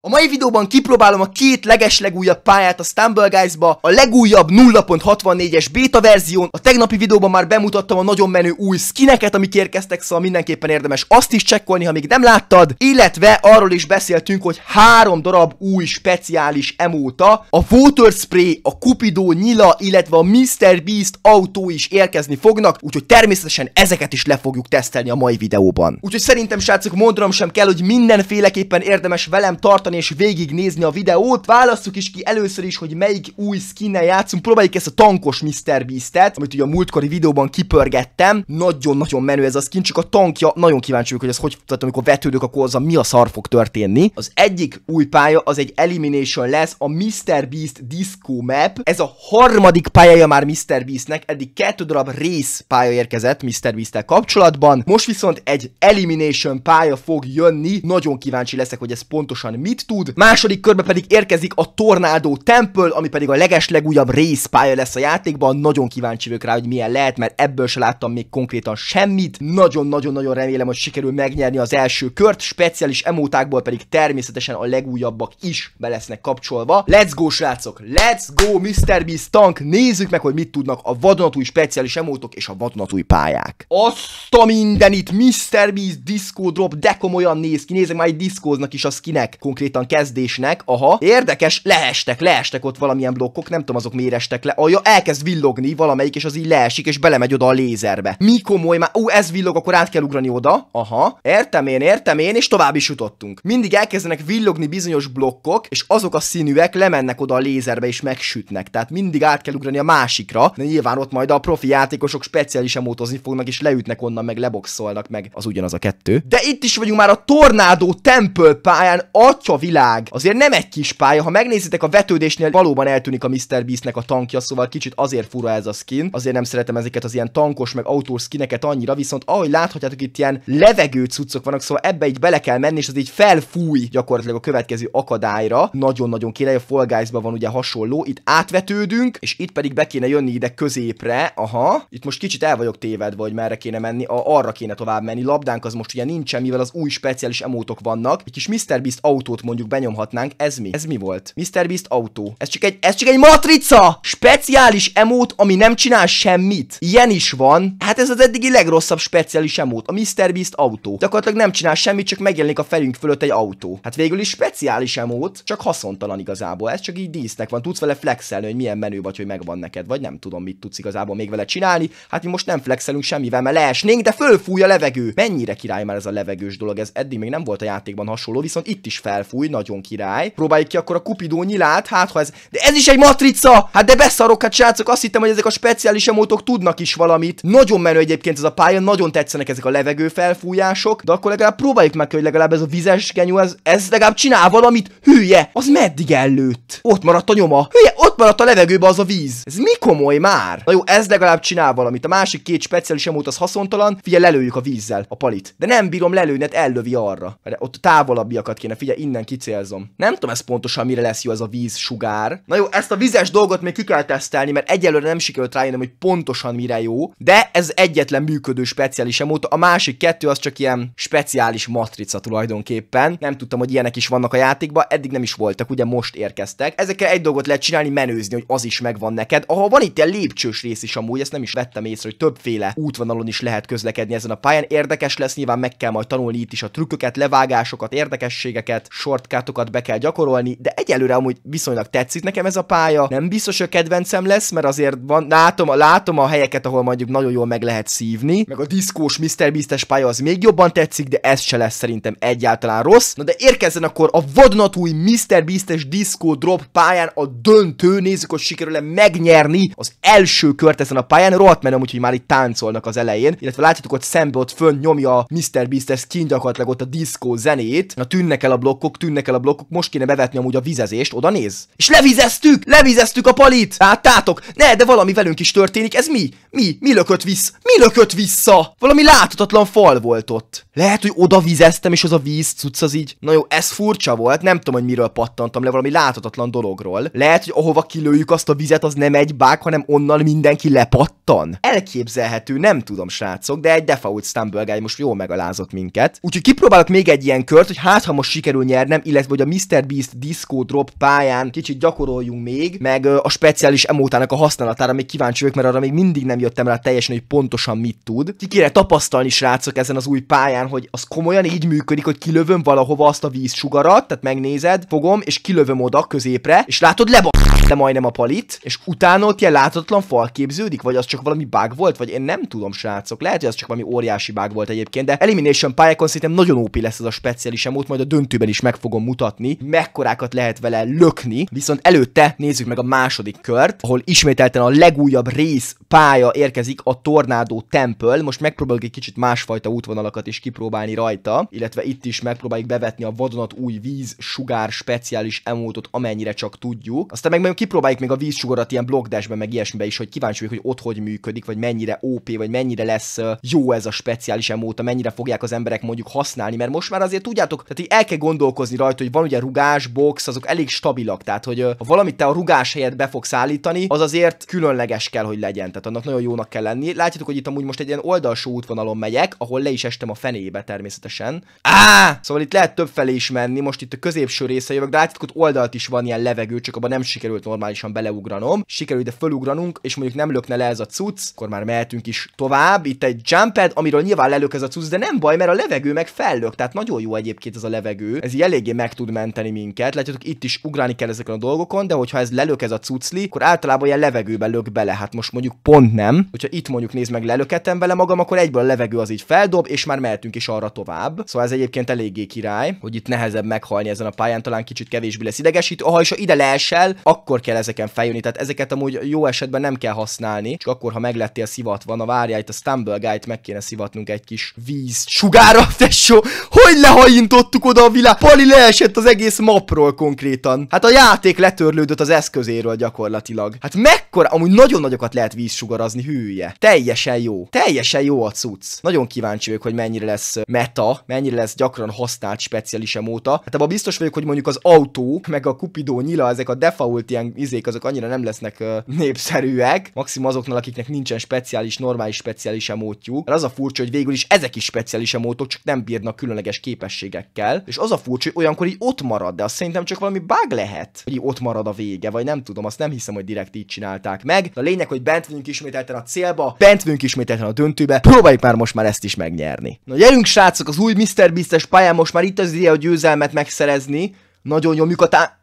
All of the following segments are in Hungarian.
A mai videóban kipróbálom a két legeslegújabb pályát a Stumble Guys-ba, a legújabb 0.64-es beta verzión, a tegnapi videóban már bemutattam a nagyon menő új skineket, amik érkeztek, szóval mindenképpen érdemes azt is csekkolni, ha még nem láttad, illetve arról is beszéltünk, hogy három darab új speciális emóta, a Water Spray, a Cupido nyila, illetve a Mr. Beast autó is érkezni fognak, úgyhogy természetesen ezeket is le fogjuk tesztelni a mai videóban. Úgyhogy szerintem srácok mondanom sem kell, hogy mindenféleképpen érdemes velem tartani tartani és végignézni a videót. Választjuk is ki először is, hogy melyik új skinnel játszunk. Próbáljuk ezt a tankos Mr. Beast-et, amit ugye a múltkori videóban kipörgettem. Nagyon-nagyon menő ez a skin, csak a tankja, nagyon kíváncsi vagyok, hogy ez hogy tehát amikor vetődök, akkor az a mi a szar fog történni. Az egyik új pálya az egy Elimination lesz, a Mr. Beast Disco Map. Ez a harmadik pályája már Mr. Beastnek, eddig kettő darab rész pálya érkezett Mr. beast kapcsolatban. Most viszont egy Elimination pálya fog jönni. Nagyon kíváncsi leszek, hogy ez pontosan mit mit tud. Második körbe pedig érkezik a Tornádó Temple, ami pedig a legeslegújabb részpálya lesz a játékban. Nagyon kíváncsi vagyok rá, hogy milyen lehet, mert ebből se láttam még konkrétan semmit. Nagyon-nagyon-nagyon remélem, hogy sikerül megnyerni az első kört. Speciális emótákból pedig természetesen a legújabbak is be lesznek kapcsolva. Let's go, srácok! Let's go, Mr. Beast Tank! Nézzük meg, hogy mit tudnak a vadonatúj speciális emótok és a vadonatúj pályák. Azt a mindenit! Mr. Beast Disco Drop, de komolyan néz ki, Nézzük már egy diszkóznak is a skinek. Konkrét konkrétan kezdésnek, aha, érdekes, leestek, leestek ott valamilyen blokkok, nem tudom, azok mérestek le, aja elkezd villogni valamelyik, és az így leesik, és belemegy oda a lézerbe. Mi komoly már, ú, ez villog, akkor át kell ugrani oda, aha, értem én, értem én, és tovább is jutottunk. Mindig elkezdenek villogni bizonyos blokkok, és azok a színűek lemennek oda a lézerbe, és megsütnek. Tehát mindig át kell ugrani a másikra, de nyilván ott majd a profi játékosok speciálisan mótozni fognak, és leütnek onnan, meg leboxolnak, meg az ugyanaz a kettő. De itt is vagyunk már a tornádó temple pályán, atya világ. Azért nem egy kis pálya, ha megnézitek a vetődésnél valóban eltűnik a Mr. Beastnek a tankja, szóval kicsit azért fura ez a skin. Azért nem szeretem ezeket az ilyen tankos meg autós skineket annyira, viszont ahogy láthatjátok itt ilyen levegő cuccok vannak, szóval ebbe így bele kell menni, és az így felfúj gyakorlatilag a következő akadályra. Nagyon-nagyon király, a Fall Guys-ban van ugye hasonló, itt átvetődünk, és itt pedig be kéne jönni ide középre, aha, itt most kicsit el vagyok tévedve, hogy merre kéne menni, a, arra kéne tovább menni, labdánk az most ugye nincsen, mivel az új speciális emótok vannak, egy kis Mr. Beast autót mondjuk benyomhatnánk, ez mi? Ez mi volt? Mr. Beast autó. Ez csak egy, ez csak egy matrica! Speciális emót, ami nem csinál semmit. Ilyen is van. Hát ez az eddigi legrosszabb speciális emót, a Mr. Beast autó. Gyakorlatilag nem csinál semmit, csak megjelenik a felünk fölött egy autó. Hát végül is speciális emót, csak haszontalan igazából. Ez csak így dísznek van. Tudsz vele flexelni, hogy milyen menő vagy, hogy megvan neked, vagy nem tudom, mit tudsz igazából még vele csinálni. Hát mi most nem flexelünk semmivel, mert leesnénk, de fölfúj a levegő. Mennyire király már ez a levegős dolog, ez eddig még nem volt a játékban hasonló, viszont itt is felfúj fúj, nagyon király. Próbáljuk ki akkor a kupidó nyilát, hát ha ez... De ez is egy matrica! Hát de beszarok, hát srácok, azt hittem, hogy ezek a speciális emótok tudnak is valamit. Nagyon menő egyébként ez a pálya, nagyon tetszenek ezek a levegő felfújások, de akkor legalább próbáljuk meg, hogy legalább ez a vizes genyú, ez, ez legalább csinál valamit. Hülye! Az meddig előtt? Ott maradt a nyoma. Hülye, maradt a levegőbe az a víz. Ez mi komoly már? Na jó, ez legalább csinál valamit. A másik két speciális sem az haszontalan. Figyelj, lelőjük a vízzel a palit. De nem bírom lelőni, mert hát ellövi arra. Mert ott távolabbiakat kéne, figyelj, innen kicélzom. Nem tudom ez pontosan mire lesz jó ez a víz sugár. Na jó, ezt a vizes dolgot még ki kell tesztelni, mert egyelőre nem sikerült rájönni, hogy pontosan mire jó. De ez egyetlen működő speciális emóta. A másik kettő az csak ilyen speciális matrica tulajdonképpen. Nem tudtam, hogy ilyenek is vannak a játékban, eddig nem is voltak, ugye most érkeztek. Ezekkel egy dolgot lehet csinálni, menőzni, hogy az is megvan neked. Aha, van itt egy lépcsős rész is amúgy, ezt nem is vettem észre, hogy többféle útvonalon is lehet közlekedni ezen a pályán. Érdekes lesz, nyilván meg kell majd tanulni itt is a trükköket, levágásokat, érdekességeket, shortcutokat be kell gyakorolni, de egyelőre amúgy viszonylag tetszik nekem ez a pálya. Nem biztos, hogy a kedvencem lesz, mert azért van, látom, látom a helyeket, ahol mondjuk nagyon jól meg lehet szívni, meg a diszkós Mr. Beast-es pálya az még jobban tetszik, de ez se lesz szerintem egyáltalán rossz. Na de érkezzen akkor a vadnatúj Mr. Beast-es diszkó drop pályán a döntő nézzük, hogy sikerül-e megnyerni az első kört ezen a pályán. Rohadt menem, úgyhogy már itt táncolnak az elején, illetve látjátok, hogy szembe ott fönn nyomja a Mr. Beast-es skin gyakorlatilag ott a diszkó zenét. Na tűnnek el a blokkok, tűnnek el a blokkok, most kéne bevetni amúgy a vizezést, oda néz. És levizeztük, levizeztük a palit! tátok, Ne, de valami velünk is történik, ez mi? Mi? Mi lökött vissza? Mi lökött vissza? Valami láthatatlan fal volt ott. Lehet, hogy oda vizeztem, és az a víz cucc az így. Na jó, ez furcsa volt, nem tudom, hogy miről pattantam le, valami láthatatlan dologról. Lehet, hogy ahova kilőjük azt a vizet, az nem egy bák, hanem onnan mindenki lepattan. Elképzelhető, nem tudom, srácok, de egy default stumble guy most jól megalázott minket. Úgyhogy kipróbálok még egy ilyen kört, hogy hát ha most sikerül nyernem, illetve hogy a Mr. Beast Disco Drop pályán kicsit gyakoroljunk még, meg a speciális emótának a használatára még kíváncsi vagyok, mert arra még mindig nem jöttem rá teljesen, hogy pontosan mit tud. Ki kéne tapasztalni, srácok, ezen az új pályán, hogy az komolyan így működik, hogy kilövöm valahova azt a vízsugarat, tehát megnézed, fogom, és kilövöm oda középre, és látod, leba de majdnem a palit, és utána ott ilyen láthatatlan fal képződik, vagy az csak valami bug volt, vagy én nem tudom, srácok. Lehet, hogy az csak valami óriási bug volt egyébként, de Elimination pályákon szerintem nagyon ópi lesz ez a speciális emót, majd a döntőben is meg fogom mutatni, mekkorákat lehet vele lökni, viszont előtte nézzük meg a második kört, ahol ismételten a legújabb rész pálya érkezik a Tornádó Temple. Most megpróbálok egy kicsit másfajta útvonalakat is kipróbálni kipróbálni rajta, illetve itt is megpróbáljuk bevetni a vadonat új víz, sugár, speciális emótot, amennyire csak tudjuk. Aztán meg, meg kipróbáljuk még a vízsugarat ilyen blogdásban, meg ilyesmibe is, hogy kíváncsi vagyok, hogy ott hogy működik, vagy mennyire OP, vagy mennyire lesz jó ez a speciális emóta, mennyire fogják az emberek mondjuk használni, mert most már azért tudjátok, tehát így el kell gondolkozni rajta, hogy van ugye rugás, box, azok elég stabilak, tehát hogy ha valamit te a rugás helyett be fogsz állítani, az azért különleges kell, hogy legyen, tehát annak nagyon jónak kell lenni. Látjátok, hogy itt amúgy most egy ilyen oldalsó útvonalon megyek, ahol le is estem a fenébe fenébe természetesen. Á! Szóval itt lehet több felé is menni, most itt a középső része jövök, de látjátok, ott oldalt is van ilyen levegő, csak abban nem sikerült normálisan beleugranom. Sikerült ide fölugranunk, és mondjuk nem lökne le ez a cucc, akkor már mehetünk is tovább. Itt egy pad, amiről nyilván lelök ez a cucc, de nem baj, mert a levegő meg fellök, tehát nagyon jó egyébként ez a levegő. Ez így eléggé meg tud menteni minket. Látjátok, itt is ugrani kell ezeken a dolgokon, de hogyha ez lelök ez a cucli, akkor általában ilyen levegőbe lök bele. Hát most mondjuk pont nem. Hogyha itt mondjuk néz meg lelöketem vele magam, akkor egyből a levegő az így feldob, és már mehetünk léptünk is arra tovább. Szóval ez egyébként eléggé király, hogy itt nehezebb meghalni ezen a pályán, talán kicsit kevésbé lesz idegesít. Ha is ha ide leesel, akkor kell ezeken feljönni. Tehát ezeket amúgy jó esetben nem kell használni, csak akkor, ha meglettél szivatva. Na várjál, itt a Stumble Guide meg kéne szivatnunk egy kis víz sugára, tesó! Hogy lehajintottuk oda a világ? Pali leesett az egész mapról konkrétan. Hát a játék letörlődött az eszközéről gyakorlatilag. Hát mekkora, amúgy nagyon nagyokat lehet vízsugarazni, hűje. Teljesen jó. Teljesen jó a cucc. Nagyon kíváncsi vagyok, hogy mennyire lesz lesz meta, mennyire lesz gyakran használt speciális emóta. Hát abban biztos vagyok, hogy mondjuk az autó, meg a kupidó nyila, ezek a default ilyen izék, azok annyira nem lesznek népszerűek. Maxim azoknál, akiknek nincsen speciális, normális speciális emótjuk. Mert az a furcsa, hogy végül is ezek is speciális emótok, csak nem bírnak különleges képességekkel. És az a furcsa, hogy olyankor így ott marad, de azt szerintem csak valami bug lehet, hogy így ott marad a vége, vagy nem tudom, azt nem hiszem, hogy direkt így csinálták meg. De a lényeg, hogy bent vagyunk ismételten a célba, bent vagyunk ismételten a döntőbe, próbáljuk már most már ezt is megnyerni. Na, Gyerünk srácok, az új Mr. Beast-es pályán most már itt az ideje a győzelmet megszerezni. Nagyon nyomjuk a tá...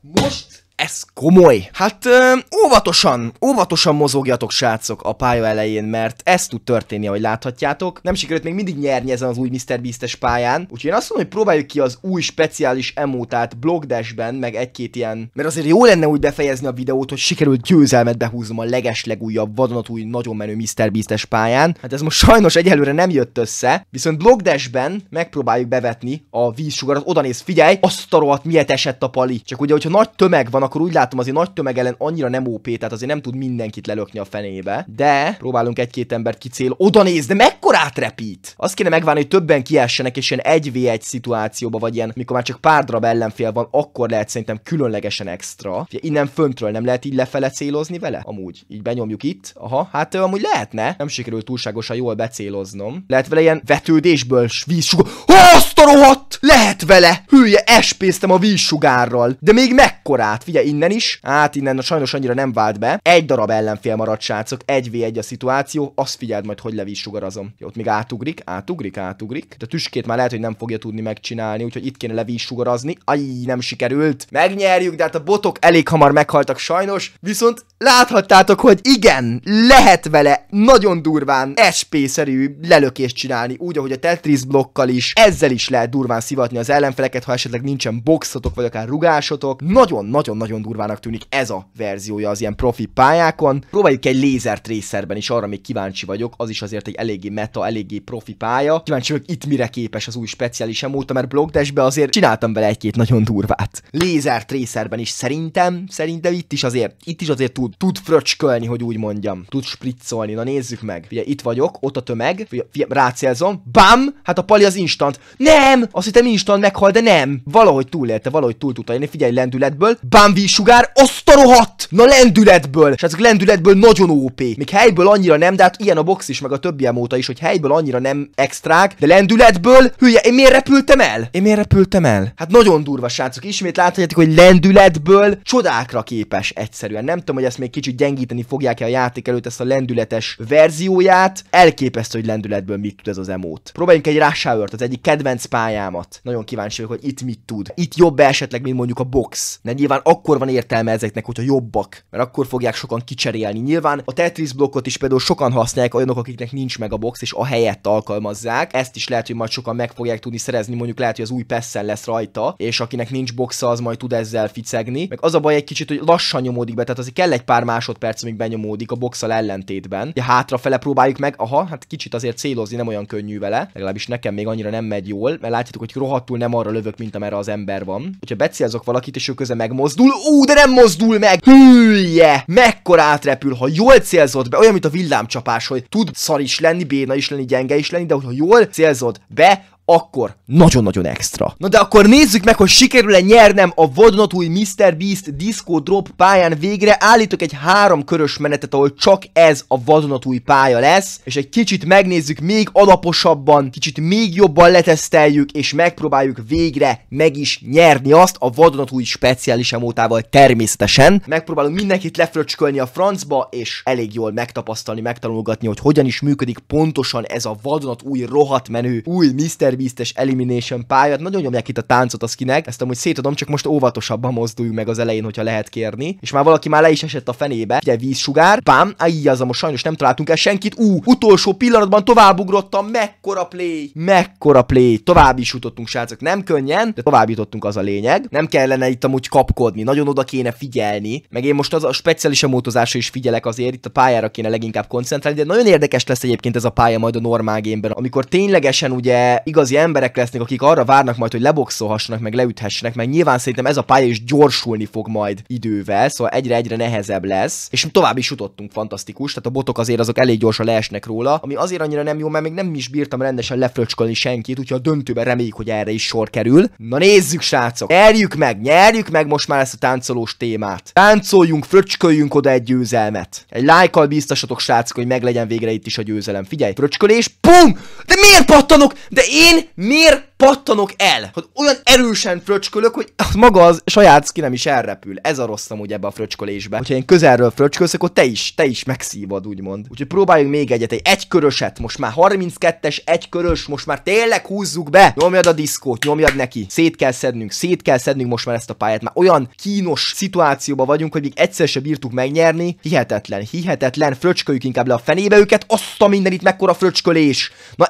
Most ez komoly. Hát ö, óvatosan, óvatosan mozogjatok srácok a pálya elején, mert ez tud történni, ahogy láthatjátok. Nem sikerült még mindig nyerni ezen az új Mr. Beast-es pályán, úgyhogy én azt mondom, hogy próbáljuk ki az új speciális emótát blogdesben, meg egy-két ilyen, mert azért jó lenne úgy befejezni a videót, hogy sikerült győzelmet behúznom a leges legújabb vadonatúj nagyon menő Mr. Beast-es pályán. Hát ez most sajnos egyelőre nem jött össze, viszont blogdesben megpróbáljuk bevetni a vízsugarat, oda néz, figyelj, azt a rohadt miért esett a pali. Csak ugye, hogyha nagy tömeg van, akkor úgy látom azért nagy tömeg ellen annyira nem OP, tehát azért nem tud mindenkit lelökni a fenébe, de próbálunk egy-két embert kicél. Oda néz, de mekkorát repít! Azt kéne megvárni, hogy többen kiessenek, és ilyen 1v1 szituációba, vagy ilyen, mikor már csak pár darab ellenfél van, akkor lehet szerintem különlegesen extra. Ugye innen föntről nem lehet így lefele célozni vele? Amúgy, így benyomjuk itt. Aha, hát amúgy lehetne. Nem sikerült túlságosan jól becéloznom. Lehet vele ilyen vetődésből vízsugó. Azt a rohadt! Lehet vele! Hülye, espéztem a vízsugárral. De még mekkorát, figyelj, innen is. Hát innen sajnos annyira nem vált be. Egy darab ellenfél maradt, srácok. egy v egy a szituáció. Azt figyeld majd, hogy levíz sugarazom. Jó, ott még átugrik, átugrik, átugrik. De a tüskét már lehet, hogy nem fogja tudni megcsinálni, úgyhogy itt kéne levíz sugarazni. Aj, nem sikerült. Megnyerjük, de hát a botok elég hamar meghaltak sajnos. Viszont láthattátok, hogy igen, lehet vele nagyon durván SP-szerű lelökést csinálni, úgy, ahogy a Tetris blokkal is, ezzel is lehet durván szivatni az ellenfeleket, ha esetleg nincsen boxotok, vagy akár rugásotok. Nagyon-nagyon nagyon durvának tűnik ez a verziója az ilyen profi pályákon. Próbáljuk egy lézert részerben is, arra még kíváncsi vagyok, az is azért egy eléggé meta, eléggé profi pálya. Kíváncsi vagyok itt mire képes az új speciális emóta, mert blogdashbe azért csináltam vele egy-két nagyon durvát. Lézert részerben is szerintem, szerintem itt is azért, itt is azért tud, tud fröcskölni, hogy úgy mondjam. Tud spriccolni, na nézzük meg. Ugye itt vagyok, ott a tömeg, rácélzom, bam, hát a pali az instant. Nem! Azt hittem instant meghal, de nem. Valahogy túlélte, valahogy túl tudta jönni, figyelj lendületből, bam, vízsugár, azt a rohadt! Na lendületből! És ez lendületből nagyon OP. Még helyből annyira nem, de hát ilyen a box is, meg a többi emóta is, hogy helyből annyira nem extrák, de lendületből, hülye, én miért repültem el? Én miért repültem el? Hát nagyon durva, srácok, ismét láthatjátok, hogy lendületből csodákra képes egyszerűen. Nem tudom, hogy ezt még kicsit gyengíteni fogják-e a játék előtt ezt a lendületes verzióját. Elképesztő, hogy lendületből mit tud ez az emót. Próbáljunk egy rásáört, az egyik kedvenc pályámat. Nagyon kíváncsi vagyok, hogy itt mit tud. Itt jobb esetleg, mint mondjuk a box. De nyilván akkor akkor van értelme ezeknek, hogyha jobbak, mert akkor fogják sokan kicserélni. Nyilván a Tetris blokkot is például sokan használják olyanok, akiknek nincs meg a box, és a helyett alkalmazzák. Ezt is lehet, hogy majd sokan meg fogják tudni szerezni, mondjuk lehet, hogy az új pesszel lesz rajta, és akinek nincs boxa, az majd tud ezzel ficegni. Meg az a baj egy kicsit, hogy lassan nyomódik be, tehát azért kell egy pár másodperc, amíg benyomódik a boxal ellentétben. Ja, hátrafele próbáljuk meg, aha, hát kicsit azért célozni nem olyan könnyű vele, legalábbis nekem még annyira nem megy jól, mert látjátok, hogy rohadtul nem arra lövök, mint amerre az ember van. Hogyha becélzok valakit, és ő köze megmozdul, ú, de nem mozdul meg. Hülye! Mekkora átrepül, ha jól célzod be, olyan, mint a villámcsapás, hogy tud szar is lenni, béna is lenni, gyenge is lenni, de hogyha jól célzod be, akkor nagyon-nagyon extra. Na de akkor nézzük meg, hogy sikerül-e nyernem a vadonatúj Mr. Beast Disco Drop pályán végre. Állítok egy három körös menetet, ahol csak ez a vadonatúj pálya lesz, és egy kicsit megnézzük még alaposabban, kicsit még jobban leteszteljük, és megpróbáljuk végre meg is nyerni azt a vadonatúj speciális emótával természetesen. Megpróbálunk mindenkit lefröcskölni a francba, és elég jól megtapasztalni, megtanulgatni, hogy hogyan is működik pontosan ez a vadonatúj rohatmenő új Mr. Mr. Beast-es Elimination pályát, nagyon nyomják itt a táncot a skinek, ezt amúgy szétadom, csak most óvatosabban mozdulj meg az elején, hogyha lehet kérni. És már valaki már le is esett a fenébe, ugye vízsugár, bám, aj, az most sajnos nem találtunk el senkit, ú, utolsó pillanatban továbbugrottam, mekkora play, mekkora play, tovább is jutottunk, srácok, nem könnyen, de tovább jutottunk az a lényeg, nem kellene itt amúgy kapkodni, nagyon oda kéne figyelni, meg én most az a speciális emótozásra is figyelek azért, itt a pályára kéne leginkább koncentrálni, de nagyon érdekes lesz egyébként ez a pálya majd a normál gémben, amikor ténylegesen ugye igaz igazi emberek lesznek, akik arra várnak majd, hogy leboxolhassanak, meg leüthessenek, mert nyilván szerintem ez a pálya is gyorsulni fog majd idővel, szóval egyre-egyre nehezebb lesz. És tovább is jutottunk, fantasztikus, tehát a botok azért azok elég gyorsan leesnek róla, ami azért annyira nem jó, mert még nem is bírtam rendesen lefröcskolni senkit, úgyhogy a döntőben reméljük, hogy erre is sor kerül. Na nézzük, srácok! Nyerjük meg, nyerjük meg most már ezt a táncolós témát. Táncoljunk, fröcsköljünk oda egy győzelmet. Egy lájkkal biztosatok, srácok, hogy meglegyen végre itt is a győzelem. Figyelj, fröcskölés, pum! De miért pattanok? De én én miért pattanok el? Hogy hát olyan erősen fröcskölök, hogy hát maga az saját nem is elrepül. Ez a rosszam ugye ebbe a fröcskölésbe. Hogyha én közelről fröcskölsz, akkor te is, te is megszívod, úgymond. Úgyhogy próbáljunk még egyet, egy egyköröset, most már 32-es egykörös, most már tényleg húzzuk be. Nyomjad a diszkót, nyomjad neki. Szét kell szednünk, szét kell szednünk most már ezt a pályát. Már olyan kínos szituációban vagyunk, hogy még egyszer se bírtuk megnyerni. Hihetetlen, hihetetlen, fröcsköljük inkább le a fenébe őket, azt a mindenit, mekkora fröcskölés. Na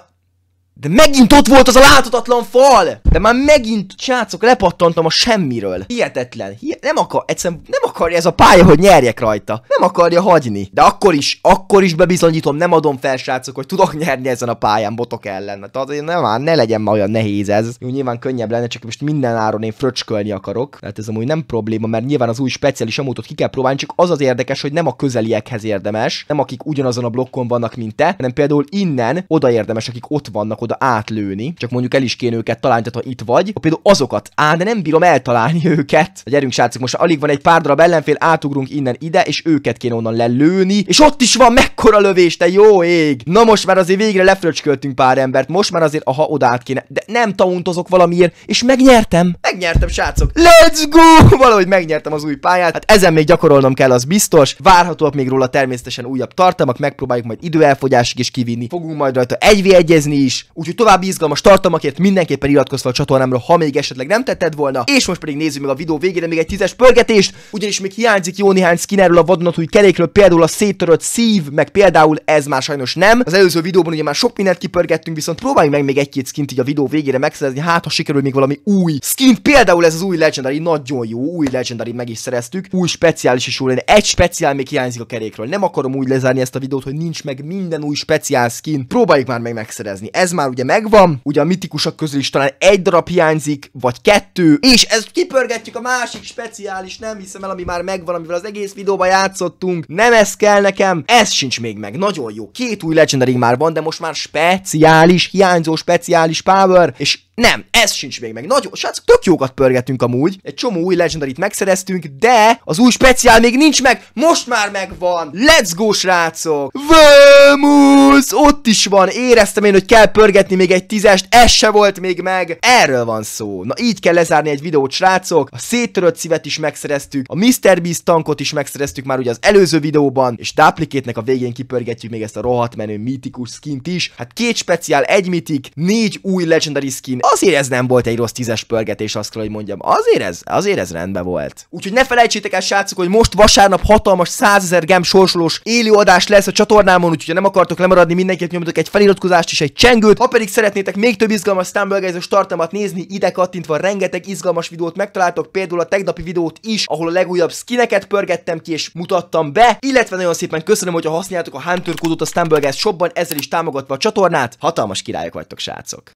de megint ott volt az a láthatatlan fal! De már megint, srácok, lepattantam a semmiről. Hihetetlen. Hihet, nem akar, egyszerűen nem akarja ez a pálya, hogy nyerjek rajta. Nem akarja hagyni. De akkor is, akkor is bebizonyítom, nem adom fel, srácok, hogy tudok nyerni ezen a pályán botok ellen. Hát azért nem, már ne legyen ma olyan nehéz ez. Jó, nyilván könnyebb lenne, csak most minden áron én fröcskölni akarok. Tehát ez amúgy nem probléma, mert nyilván az új speciális amútot ki kell próbálni, csak az az érdekes, hogy nem a közeliekhez érdemes, nem akik ugyanazon a blokkon vannak, mint te, hanem például innen oda érdemes, akik ott vannak, oda átlőni, csak mondjuk el is kéne őket találni, tehát ha itt vagy, akkor például azokat, á, de nem bírom eltalálni őket. A gyerünk srácok, most alig van egy pár darab ellenfél, átugrunk innen ide, és őket kéne onnan lelőni, és ott is van mekkora lövés, te jó ég! Na most már azért végre lefröcsköltünk pár embert, most már azért, aha, oda át kéne, de nem tauntozok valamiért, és megnyertem! Megnyertem, srácok! Let's go! Valahogy megnyertem az új pályát, hát ezen még gyakorolnom kell, az biztos. Várhatóak még róla természetesen újabb tartalmak, megpróbáljuk majd időelfogyásig is kivinni. Fogunk majd rajta egyvi egyezni is, Úgyhogy további izgalmas tartalmakért mindenképpen iratkozz fel a csatornámra, ha még esetleg nem tetted volna. És most pedig nézzük meg a videó végére még egy tízes pörgetést, ugyanis még hiányzik jó néhány skinnerről a vadonatúj kerékről, például a széttörött szív, meg például ez már sajnos nem. Az előző videóban ugye már sok mindent kipörgettünk, viszont próbáljunk meg még egy-két skint így a videó végére megszerezni, hát ha sikerül még valami új skin, például ez az új legendary, nagyon jó, új legendary meg is szereztük, új speciális is lenne, egy speciál még hiányzik a kerékről. Nem akarom úgy lezárni ezt a videót, hogy nincs meg minden új speciál skin, próbáljuk már meg megszerezni. Ez már már ugye megvan, ugye a mitikusak közül is talán egy darab hiányzik, vagy kettő, és ezt kipörgetjük a másik speciális, nem hiszem el, ami már megvan, amivel az egész videóban játszottunk, nem ez kell nekem, ez sincs még meg, nagyon jó, két új legendary már van, de most már speciális, hiányzó speciális power, és nem, ez sincs még meg. Nagyon, srácok, tök jókat pörgetünk amúgy. Egy csomó új legendarit megszereztünk, de az új speciál még nincs meg. Most már megvan. Let's go, srácok! Vamos! Ott is van. Éreztem én, hogy kell pörgetni pörgetni még egy tízest, ez se volt még meg. Erről van szó. Na így kell lezárni egy videót, srácok. A széttörött szívet is megszereztük, a Mr. Beast tankot is megszereztük már ugye az előző videóban, és Duplikétnek a végén kipörgetjük még ezt a rohadt menő mítikus skint is. Hát két speciál, egy mitik, négy új legendary skin. Azért ez nem volt egy rossz tízes pörgetés, azt kell, hogy mondjam. Azért ez, azért ez rendben volt. Úgyhogy ne felejtsétek el, srácok, hogy most vasárnap hatalmas 100 ezer gem sorsolós élőadás lesz a csatornámon, úgyhogy ha nem akartok lemaradni, mindenkit nyomjatok egy feliratkozást és egy csengőt, ha pedig szeretnétek még több izgalmas Stumblegeizos tartalmat nézni, ide kattintva rengeteg izgalmas videót megtaláltok, például a tegnapi videót is, ahol a legújabb skineket pörgettem ki és mutattam be, illetve nagyon szépen köszönöm, hogy a használjátok a Hunter kódot a Stumblegeiz shopban, ezzel is támogatva a csatornát, hatalmas királyok vagytok srácok!